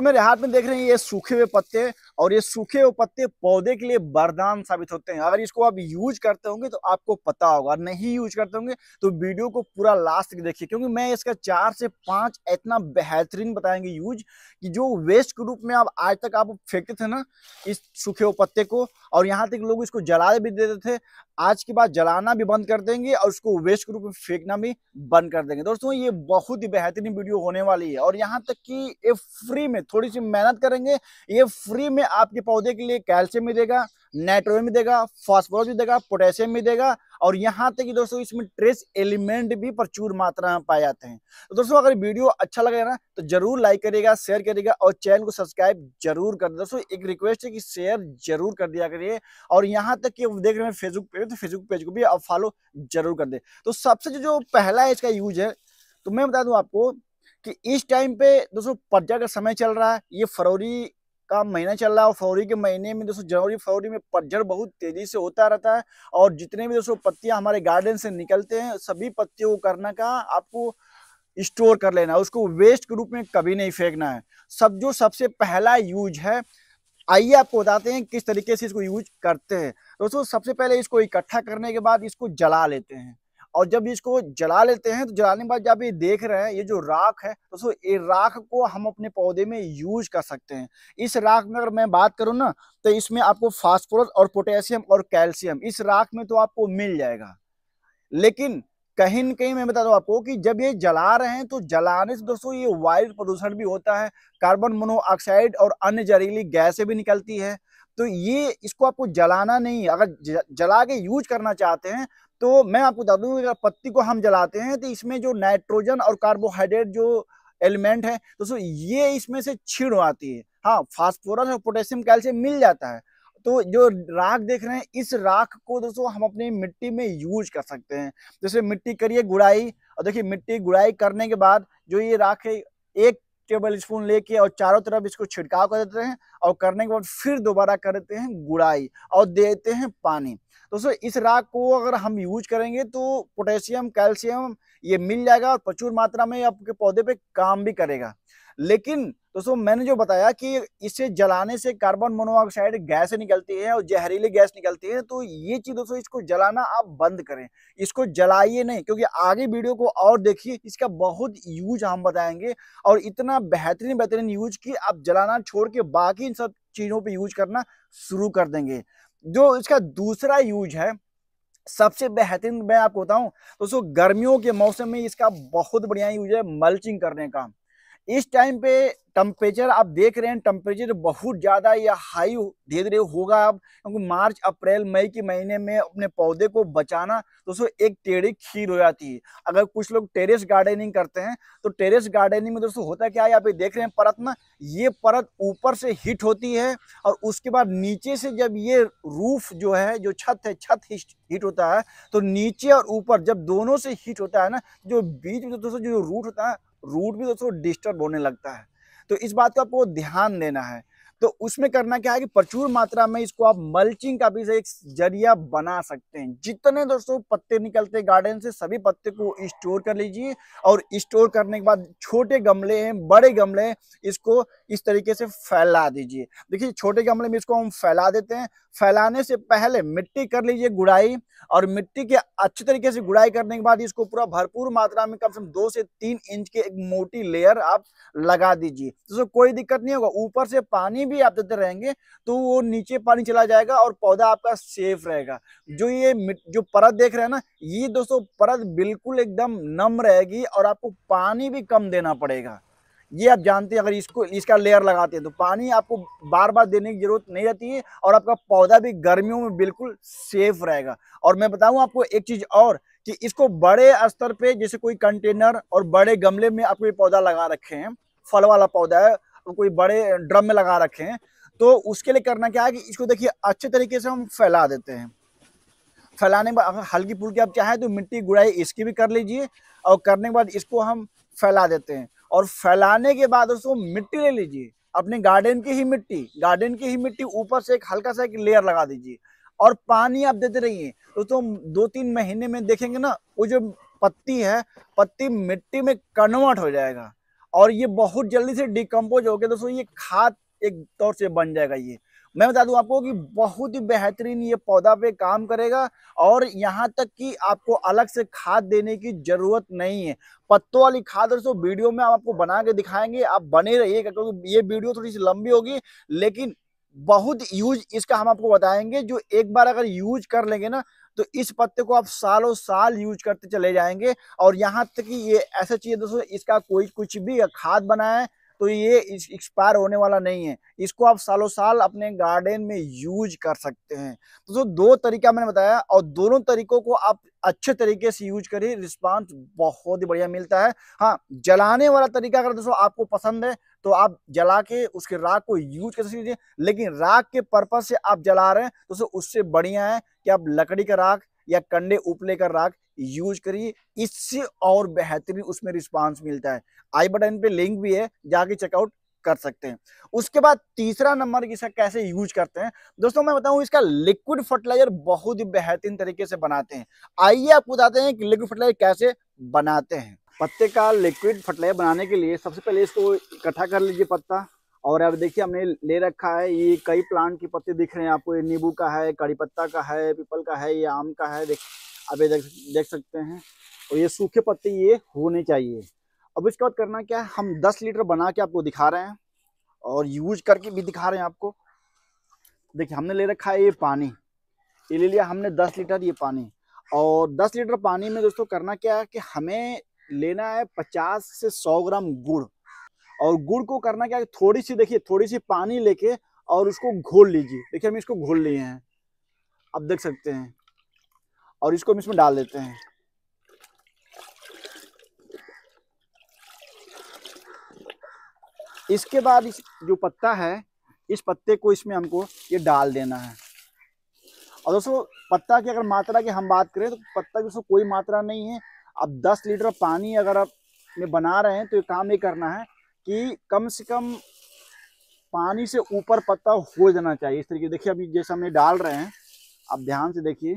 दोस्तों मेरे हाथ में देख रहे हैं ये सूखे हुए पत्ते और ये सूखे हुए पत्ते पौधे के लिए वरदान साबित होते हैं अगर इसको आप यूज करते होंगे तो आपको पता होगा नहीं यूज करते होंगे तो वीडियो को पूरा लास्ट तक देखिए क्योंकि मैं इसका चार से पांच इतना बेहतरीन बताएंगे यूज कि जो वेस्ट के रूप में आप आज तक आप फेंकते थे ना इस सूखे हुए पत्ते को और यहाँ तक लोग इसको जला भी देते थे आज के बाद जलाना भी बंद कर देंगे और उसको वेस्ट के रूप में फेंकना भी बंद कर देंगे दोस्तों ये बहुत ही बेहतरीन वीडियो होने वाली है और यहाँ तक कि ये फ्री में थोड़ी सी मेहनत करेंगे ये फ्री में आपके पौधे के लिए कैल्शियम भी देगा नाइट्रोजन भी देगा फॉस्फोरस भी देगा पोटेशियम भी देगा और यहाँ तक कि दोस्तों इसमें ट्रेस एलिमेंट भी प्रचुर मात्रा में पाए जाते हैं तो दोस्तों अगर वीडियो अच्छा लगेगा ना तो जरूर लाइक करेगा शेयर करेगा और चैनल को सब्सक्राइब जरूर कर दोस्तों एक रिक्वेस्ट है कि शेयर जरूर कर दिया करिए और यहाँ तक कि देख रहे हैं फेसबुक पेज तो फेसबुक पेज को भी आप फॉलो जरूर कर दे तो सबसे जो पहला है इसका यूज है तो मैं बता दूँ आपको कि इस टाइम पे दोस्तों पर्चा का समय चल रहा है ये फरवरी का महीना चल रहा है और फरवरी के महीने में दोस्तों जनवरी फरवरी में पतझड़ बहुत तेजी से होता रहता है और जितने भी दोस्तों पत्तियां हमारे गार्डन से निकलते हैं सभी पत्तियों को करना का आपको स्टोर कर लेना है उसको वेस्ट के रूप में कभी नहीं फेंकना है सब जो सबसे पहला यूज है आइए आपको बताते हैं किस तरीके से इसको यूज करते हैं दोस्तों सबसे पहले इसको इकट्ठा करने के बाद इसको जला लेते हैं और जब इसको जला लेते हैं तो जलाने के बाद जब ये देख रहे हैं ये जो राख है दोस्तों ये राख को हम अपने पौधे में यूज कर सकते हैं इस राख में अगर मैं बात करूँ ना तो इसमें आपको फास्फोरस और पोटेशियम और कैल्शियम इस राख में तो आपको मिल जाएगा लेकिन कहीं न कहीं मैं बता दूं आपको कि जब ये जला रहे हैं तो जलाने से दोस्तों ये वायु प्रदूषण भी होता है कार्बन मोनोऑक्साइड और अन्य जहरीली गैसें भी निकलती है तो ये इसको आपको जलाना नहीं है अगर जला के यूज करना चाहते हैं तो मैं आपको बता दूँ अगर पत्ती को हम जलाते हैं तो इसमें जो नाइट्रोजन और कार्बोहाइड्रेट जो एलिमेंट है दोस्तों ये इसमें से छिड़ आती है हाँ फास्फोरस और पोटेशियम कैल्शियम मिल जाता है तो जो राख देख रहे हैं इस राख को दोस्तों हम अपनी मिट्टी में यूज कर सकते हैं जैसे मिट्टी करिए गुड़ाई और देखिए मिट्टी गुड़ाई करने के बाद जो ये राख है एक टेबल स्पून लेके और चारों तरफ इसको छिड़काव कर देते हैं और करने के बाद फिर दोबारा कर देते हैं गुड़ाई और देते हैं पानी दोस्तों इस राख को अगर हम यूज करेंगे तो पोटेशियम कैल्शियम ये मिल जाएगा और प्रचुर मात्रा में आपके पौधे पे काम भी करेगा लेकिन दोस्तों मैंने जो बताया कि इसे जलाने से कार्बन मोनोऑक्साइड गैस निकलती है और जहरीली गैस निकलती है तो ये चीज दोस्तों इसको जलाना आप बंद करें इसको जलाइए नहीं क्योंकि आगे वीडियो को और देखिए इसका बहुत यूज हम बताएंगे और इतना बेहतरीन बेहतरीन यूज कि आप जलाना छोड़ के बाकी इन सब चीजों पर यूज करना शुरू कर देंगे जो इसका दूसरा यूज है सबसे बेहतरीन मैं आपको बताऊं दोस्तों गर्मियों के मौसम में इसका बहुत बढ़िया यूज है मल्चिंग करने का इस टाइम पे टेम्परेचर आप देख रहे हैं टेम्परेचर बहुत ज़्यादा या हाई धीरे धीरे होगा अब क्योंकि मार्च अप्रैल मई के महीने में अपने पौधे को बचाना दोस्तों एक टेढ़ी खीर हो जाती है अगर कुछ लोग टेरेस गार्डनिंग करते हैं तो टेरेस गार्डनिंग में दोस्तों होता क्या है आप ये देख रहे हैं परत ना ये परत ऊपर से हिट होती है और उसके बाद नीचे से जब ये रूफ जो है जो छत है छत हिट होता है तो नीचे और ऊपर जब दोनों से हिट होता है ना जो बीच में दोस्तों जो रूट होता है रूट भी दोस्तों डिस्टर्ब होने लगता है तो इस बात का आपको ध्यान देना है तो उसमें करना क्या है कि प्रचुर मात्रा में इसको आप मल्चिंग का भी एक जरिया बना सकते हैं जितने दोस्तों पत्ते निकलते गार्डन से सभी पत्ते को स्टोर कर लीजिए और स्टोर करने के बाद छोटे गमले हैं बड़े गमले हैं इसको इस तरीके से फैला दीजिए देखिए छोटे गमले में इसको हम फैला देते हैं फैलाने से पहले मिट्टी कर लीजिए गुड़ाई और मिट्टी के अच्छे तरीके से गुड़ाई करने के बाद इसको पूरा भरपूर मात्रा में कम से कम दो से तीन इंच के एक मोटी लेयर आप लगा दीजिए तो कोई दिक्कत नहीं होगा ऊपर से पानी भी आप देते रहेंगे तो वो नीचे पानी चला जाएगा और पौधा आपका सेफ रहेगा जो ये जो परत देख रहे हैं ना ये दोस्तों परत बिल्कुल एकदम नम रहेगी और आपको पानी भी कम देना पड़ेगा ये आप जानते हैं अगर इसको इसका लेयर लगाते हैं तो पानी आपको बार बार देने की जरूरत नहीं रहती है और आपका पौधा भी गर्मियों में बिल्कुल सेफ रहेगा और मैं बताऊं आपको एक चीज और कि इसको बड़े स्तर पे जैसे कोई कंटेनर और बड़े गमले में आपको ये पौधा लगा रखे हैं फल वाला पौधा है कोई बड़े ड्रम में लगा रखे हैं तो उसके लिए करना क्या है कि इसको देखिए अच्छे तरीके से हम फैला देते हैं फैलाने के बाद हल्की फुल्की आप चाहें तो मिट्टी गुड़ाई इसकी भी कर लीजिए और करने के बाद इसको हम फैला देते हैं और फैलाने के बाद उसको मिट्टी ले लीजिए अपने गार्डन की ही मिट्टी गार्डन की ही मिट्टी ऊपर से एक हल्का सा एक लेयर लगा दीजिए और पानी आप देते रहिए तो, तो दो तीन महीने में देखेंगे ना वो जो पत्ती है पत्ती मिट्टी में कन्वर्ट हो जाएगा और ये बहुत जल्दी से डिकम्पोज होकर दोस्तों ये खाद एक तौर से बन जाएगा ये मैं बता दूं आपको कि बहुत ही बेहतरीन ये पौधा पे काम करेगा और यहाँ तक कि आपको अलग से खाद देने की जरूरत नहीं है पत्तों वाली खाद दोस्तों वीडियो में हम आपको बना के दिखाएंगे आप बने रहिएगा क्योंकि तो ये वीडियो थोड़ी सी लंबी होगी लेकिन बहुत यूज इसका हम आपको बताएंगे जो एक बार अगर यूज कर लेंगे ना तो इस पत्ते को आप सालों साल यूज करते चले जाएंगे और यहाँ तक कि ये ऐसा चीज दोस्तों इसका कोई कुछ भी खाद बनाएं तो ये एक्सपायर होने वाला नहीं है इसको आप सालों साल अपने गार्डन में यूज कर सकते हैं तो जो दो तरीका मैंने बताया और दोनों तरीकों को आप अच्छे तरीके से यूज करिए रिस्पांस बहुत ही बढ़िया मिलता है हाँ जलाने वाला तरीका अगर दोस्तों आपको पसंद है तो आप जला के उसके राख को यूज कर सकते लेकिन राख के पर्पज से आप जला रहे हैं तो उससे बढ़िया है कि आप लकड़ी का राख या कंडे उपले का राख यूज करिए इससे और बेहतरीन उसमें रिस्पांस मिलता है आई बटन पे लिंक भी है जाके चेकआउट कर सकते हैं उसके बाद तीसरा नंबर इसका कैसे यूज करते हैं दोस्तों मैं बताऊं इसका लिक्विड फर्टिलाइजर बहुत ही बेहतरीन तरीके से बनाते हैं आइए आपको बताते हैं कि लिक्विड फर्टिलाइजर कैसे बनाते हैं पत्ते का लिक्विड फर्टिलाइजर बनाने के लिए सबसे पहले इसको इकट्ठा कर लीजिए पत्ता और अब देखिए हमने ले रखा है ये कई प्लांट के पत्ते दिख रहे हैं आपको ये नींबू का है कड़ी पत्ता का है पीपल का है ये आम का है देख आप ये देख देख सकते हैं और ये सूखे पत्ते ये होने चाहिए अब इसके बाद करना क्या है हम 10 लीटर बना के आपको दिखा रहे हैं और यूज करके भी दिखा रहे हैं आपको देखिए हमने ले रखा है ये पानी ये ले लिया हमने दस लीटर ये पानी और दस लीटर पानी में दोस्तों करना क्या है कि हमें लेना है पचास से सौ ग्राम गुड़ और गुड़ को करना क्या थोड़ी सी देखिए थोड़ी सी पानी लेके और उसको घोल लीजिए देखिए हम इसको घोल लिए हैं अब देख सकते हैं और इसको हम इसमें डाल देते हैं इसके बाद इस जो पत्ता है इस पत्ते को इसमें हमको ये डाल देना है और दोस्तों पत्ता की अगर मात्रा की हम बात करें तो पत्ता की दोस्तों कोई मात्रा नहीं है अब 10 लीटर पानी अगर आप में बना रहे हैं तो ये काम ये करना है कि कम से कम पानी से ऊपर पत्ता हो जाना चाहिए इस तरीके देखिए अभी जैसा हम ये डाल रहे हैं आप ध्यान से देखिए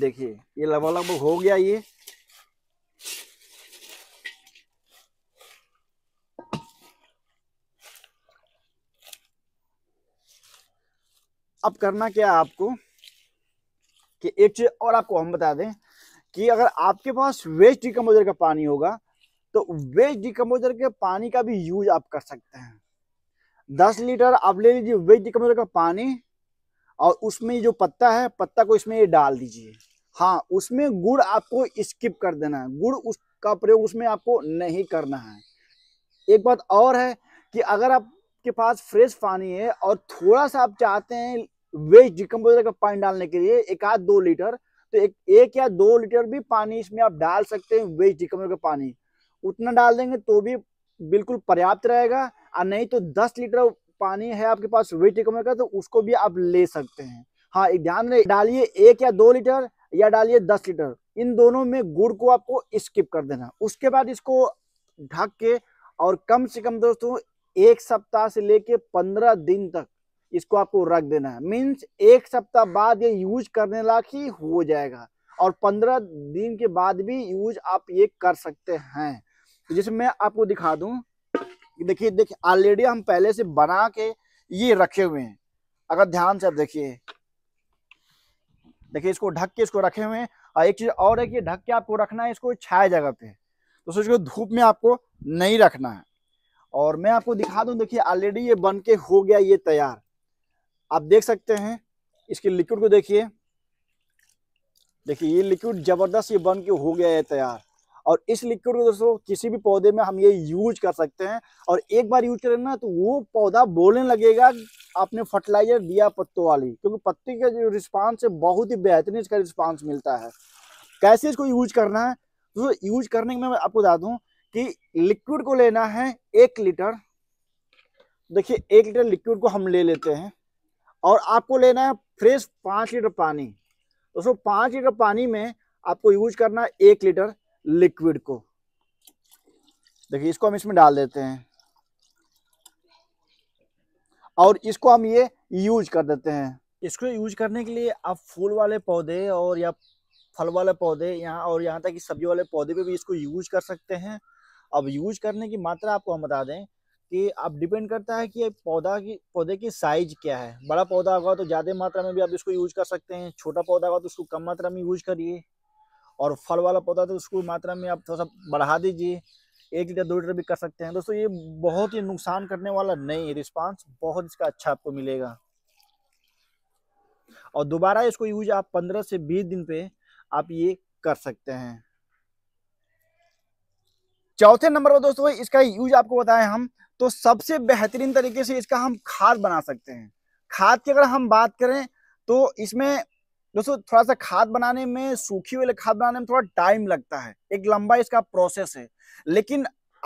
देखिए ये लगभग लगभग हो गया ये अब करना क्या है आपको कि एक चीज और आपको हम बता दें कि अगर आपके पास वेस्ट डिकम्पोजर का पानी होगा तो वेस्ट डिकम्पोजर के पानी का भी यूज आप कर सकते हैं दस लीटर आप ले लीजिए वेस्ट डिकम्पोजर का पानी और उसमें जो पत्ता है पत्ता को इसमें ये डाल दीजिए हाँ उसमें गुड़ आपको स्किप कर देना है गुड़ उसका प्रयोग उसमें आपको नहीं करना है एक बात और है कि अगर आपके पास फ्रेश पानी है और थोड़ा सा आप चाहते हैं वेस्ट डिकम्पोजर का पानी डालने के लिए एक आध दो लीटर तो एक एक या दो लीटर भी पानी इसमें आप डाल सकते हैं वेस्ट डिकम्पोजर का पानी उतना डाल देंगे तो भी बिल्कुल पर्याप्त रहेगा और नहीं तो दस लीटर पानी है आपके पास वेस्ट डिकम्पोजर का तो उसको भी आप ले सकते हैं हाँ ध्यान रहे डालिए एक या दो लीटर या डालिए दस लीटर इन दोनों में गुड़ को आपको स्किप कर देना उसके बाद इसको ढक के और कम से कम दोस्तों एक सप्ताह से लेके पंद्रह दिन तक इसको आपको रख देना है मीन्स एक सप्ताह बाद ये यूज करने लायक ही हो जाएगा और पंद्रह दिन के बाद भी यूज आप ये कर सकते हैं तो जिसमें मैं आपको दिखा दूं देखिए देखिए ऑलरेडी हम पहले से बना के ये रखे हुए हैं अगर ध्यान से आप देखिए देखिए इसको ढक के इसको रखे हुए हैं और एक चीज और है कि ढक के आपको रखना है इसको छाए जगह पे तो सोचो धूप में आपको नहीं रखना है और मैं आपको दिखा दूं देखिए ऑलरेडी ये बन के हो गया ये तैयार आप देख सकते हैं इसके लिक्विड को देखिए देखिए ये लिक्विड ज़बरदस्त ये बन के हो गया है तैयार और इस लिक्विड को दोस्तों किसी भी पौधे में हम ये यूज कर सकते हैं और एक बार यूज करें ना तो वो पौधा बोलने लगेगा आपने फर्टिलाइजर दिया पत्तों वाली क्योंकि पत्ती का जो रिस्पांस है बहुत ही बेहतरीन इसका रिस्पांस मिलता है कैसे इसको यूज करना है तो यूज करने में मैं आपको बता दूं कि लिक्विड को लेना है एक लीटर देखिए एक लीटर लिक्विड को हम ले लेते हैं और आपको लेना है फ्रेश पाँच लीटर पानी दोस्तों पाँच लीटर पानी में आपको यूज करना है एक लीटर लिक्विड को देखिए इसको हम इसमें डाल देते हैं और इसको हम ये यूज कर देते हैं इसको यूज करने के लिए आप फूल वाले पौधे और या फल वाले पौधे यहाँ और यहाँ तक कि सब्जी वाले पौधे पे भी इसको यूज कर सकते हैं अब यूज करने की मात्रा आपको हम बता दें कि आप डिपेंड करता है कि पौधा की पौधे की साइज क्या है बड़ा पौधा होगा तो ज़्यादा मात्रा में भी आप इसको यूज कर सकते हैं छोटा पौधा होगा तो उसको कम मात्रा में यूज करिए और फल वाला पौधा तो उसको मात्रा में आप थोड़ा सा बढ़ा दीजिए एक लीटर दो लीटर भी कर सकते हैं दोस्तों ये बहुत ही नुकसान करने वाला नहीं रिस्पॉन्स रिस्पांस बहुत इसका अच्छा आपको मिलेगा और दोबारा इसको यूज आप पंद्रह से बीस दिन पे आप ये कर सकते हैं चौथे नंबर पर दोस्तों इसका यूज आपको बताएं हम तो सबसे बेहतरीन तरीके से इसका हम खाद बना सकते हैं खाद की अगर हम बात करें तो इसमें दोस्तों थोड़ा सा खाद बनाने में सूखी वाले खाद बनाने में थोड़ा टाइम लगता है एक लंबा इसका प्रोसेस है लेकिन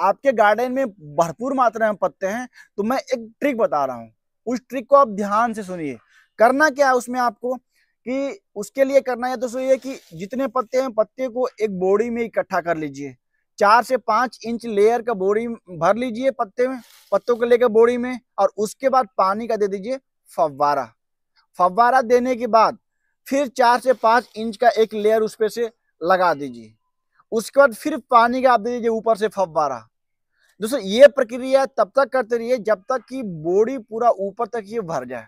आपके गार्डन में भरपूर मात्रा में पत्ते हैं तो मैं एक ट्रिक बता रहा हूँ उस ट्रिक को आप ध्यान से सुनिए करना क्या है उसमें आपको कि उसके लिए करना है दोस्तों ये कि जितने पत्ते हैं पत्ते को एक बोड़ी में इकट्ठा कर लीजिए चार से पांच इंच लेयर का बोरी भर लीजिए पत्ते में पत्तों को लेकर बोरी में और उसके बाद पानी का दे दीजिए फव्वारा फव्वारा देने के बाद फिर चार से पांच इंच का एक लेयर उस पर से लगा दीजिए उसके बाद फिर पानी का आप दे दीजिए ऊपर से फव्वारा दोस्तों ये प्रक्रिया तब तक करते रहिए जब तक कि बोरी पूरा ऊपर तक ये भर जाए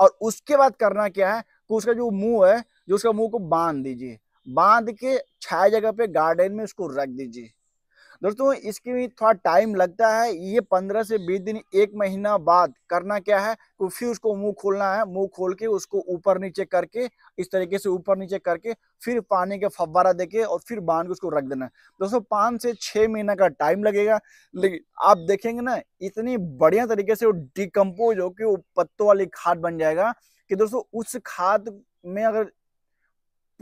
और उसके बाद करना क्या है कि उसका जो मुंह है जो उसका मुंह को बांध दीजिए बांध के छाया जगह पे गार्डन में उसको रख दीजिए दोस्तों इसके भी थोड़ा टाइम लगता है ये पंद्रह से बीस दिन एक महीना बाद करना क्या है तो फिर उसको मुंह खोलना है मुंह खोल के उसको ऊपर नीचे करके इस तरीके से ऊपर नीचे करके फिर पानी के फव्वारा देके और फिर बांध के उसको रख देना है दोस्तों पाँच से छः महीना का टाइम लगेगा लेकिन आप देखेंगे ना इतनी बढ़िया तरीके से वो डिकम्पोज होकर वो पत्तों वाली खाद बन जाएगा कि दोस्तों उस खाद में अगर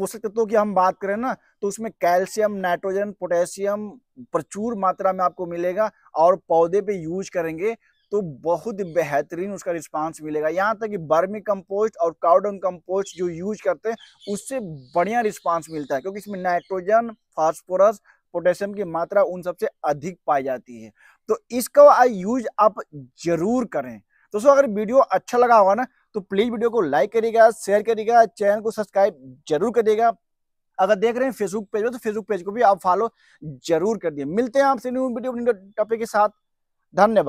पोषक तत्वों की हम बात करें ना तो उसमें कैल्शियम नाइट्रोजन पोटेशियम प्रचुर मात्रा में आपको मिलेगा और पौधे पे यूज करेंगे तो बहुत बेहतरीन उसका रिस्पांस मिलेगा यहाँ तक कि बर्मी कंपोस्ट और काउडन कंपोस्ट जो यूज करते हैं उससे बढ़िया रिस्पांस मिलता है क्योंकि इसमें नाइट्रोजन फास्फोरस पोटेशियम की मात्रा उन सबसे अधिक पाई जाती है तो इसका यूज आप जरूर करें दोस्तों अगर वीडियो अच्छा लगा होगा ना तो प्लीज वीडियो को लाइक करेगा शेयर करेगा चैनल को सब्सक्राइब जरूर करेगा अगर देख रहे हैं फेसबुक पेज में तो फेसबुक पेज को भी आप फॉलो जरूर कर दिए मिलते हैं आपसे न्यू वीडियो टॉपिक के साथ धन्यवाद